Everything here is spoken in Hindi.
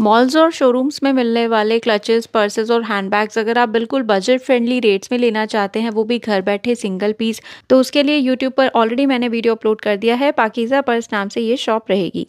मॉल्स और शोरूम्स में मिलने वाले क्लचेस पर्सेज और हैंडबैग्स अगर आप बिल्कुल बजट फ्रेंडली रेट्स में लेना चाहते हैं वो भी घर बैठे सिंगल पीस तो उसके लिए यूट्यूब पर ऑलरेडी मैंने वीडियो अपलोड कर दिया है पाकिजा पर्स नाम से ये शॉप रहेगी